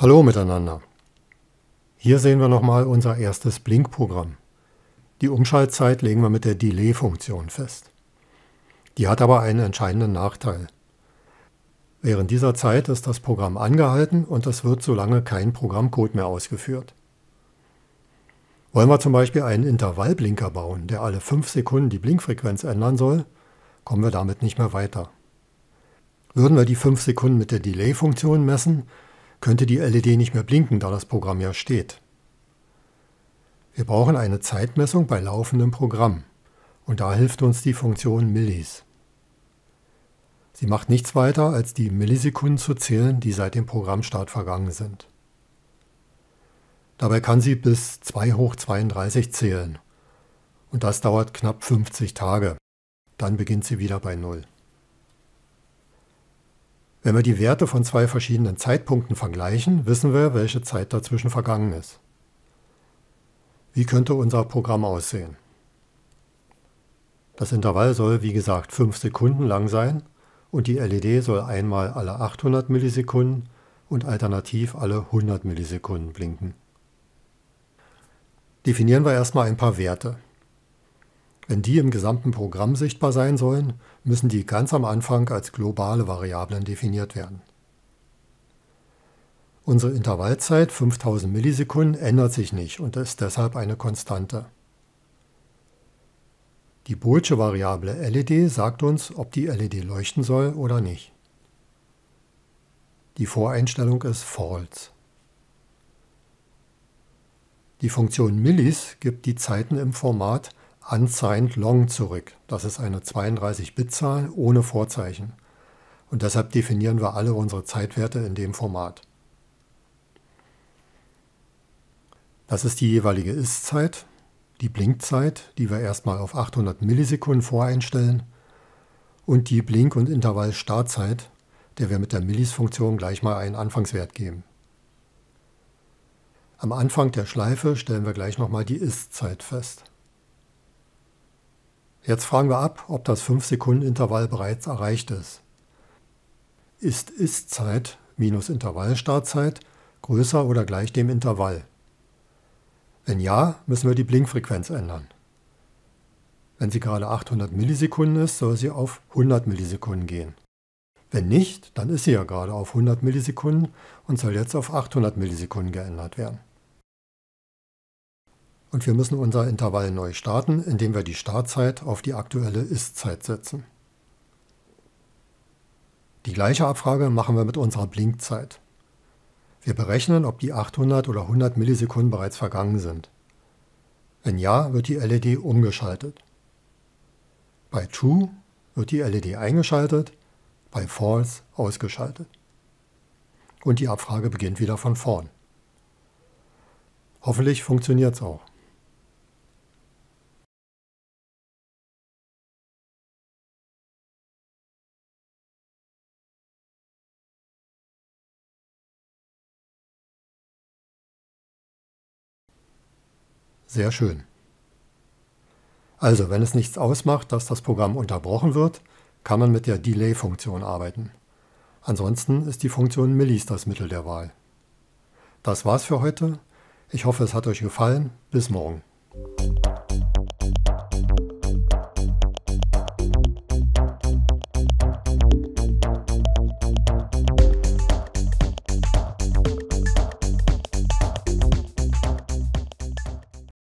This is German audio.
Hallo miteinander. Hier sehen wir nochmal unser erstes Blink-Programm. Die Umschaltzeit legen wir mit der Delay-Funktion fest. Die hat aber einen entscheidenden Nachteil. Während dieser Zeit ist das Programm angehalten und es wird solange kein Programmcode mehr ausgeführt. Wollen wir zum Beispiel einen Intervallblinker bauen, der alle 5 Sekunden die Blinkfrequenz ändern soll, kommen wir damit nicht mehr weiter. Würden wir die 5 Sekunden mit der Delay-Funktion messen, könnte die LED nicht mehr blinken, da das Programm ja steht. Wir brauchen eine Zeitmessung bei laufendem Programm und da hilft uns die Funktion Millis. Sie macht nichts weiter, als die Millisekunden zu zählen, die seit dem Programmstart vergangen sind. Dabei kann sie bis 2 hoch 32 zählen und das dauert knapp 50 Tage. Dann beginnt sie wieder bei 0. Wenn wir die Werte von zwei verschiedenen Zeitpunkten vergleichen, wissen wir, welche Zeit dazwischen vergangen ist. Wie könnte unser Programm aussehen? Das Intervall soll, wie gesagt, 5 Sekunden lang sein und die LED soll einmal alle 800 Millisekunden und alternativ alle 100 Millisekunden blinken. Definieren wir erstmal ein paar Werte. Wenn die im gesamten Programm sichtbar sein sollen, müssen die ganz am Anfang als globale Variablen definiert werden. Unsere Intervallzeit 5000 Millisekunden ändert sich nicht und ist deshalb eine Konstante. Die boolsche Variable LED sagt uns, ob die LED leuchten soll oder nicht. Die Voreinstellung ist false. Die Funktion Millis gibt die Zeiten im Format unsigned long zurück. Das ist eine 32-Bit-Zahl ohne Vorzeichen. Und deshalb definieren wir alle unsere Zeitwerte in dem Format. Das ist die jeweilige Ist-Zeit, die Blinkzeit, die wir erstmal auf 800 Millisekunden voreinstellen, und die Blink- und Intervall-Startzeit, der wir mit der Millis-Funktion gleich mal einen Anfangswert geben. Am Anfang der Schleife stellen wir gleich nochmal die Ist-Zeit fest. Jetzt fragen wir ab, ob das 5-Sekunden-Intervall bereits erreicht ist. Ist Ist-Zeit minus Intervallstartzeit größer oder gleich dem Intervall? Wenn ja, müssen wir die Blinkfrequenz ändern. Wenn sie gerade 800 Millisekunden ist, soll sie auf 100 Millisekunden gehen. Wenn nicht, dann ist sie ja gerade auf 100 Millisekunden und soll jetzt auf 800 Millisekunden geändert werden. Und wir müssen unser Intervall neu starten, indem wir die Startzeit auf die aktuelle Ist-Zeit setzen. Die gleiche Abfrage machen wir mit unserer Blinkzeit. Wir berechnen, ob die 800 oder 100 Millisekunden bereits vergangen sind. Wenn ja, wird die LED umgeschaltet. Bei True wird die LED eingeschaltet, bei False ausgeschaltet. Und die Abfrage beginnt wieder von vorn. Hoffentlich funktioniert es auch. Sehr schön. Also, wenn es nichts ausmacht, dass das Programm unterbrochen wird, kann man mit der Delay-Funktion arbeiten. Ansonsten ist die Funktion Millis das Mittel der Wahl. Das war's für heute. Ich hoffe, es hat euch gefallen. Bis morgen.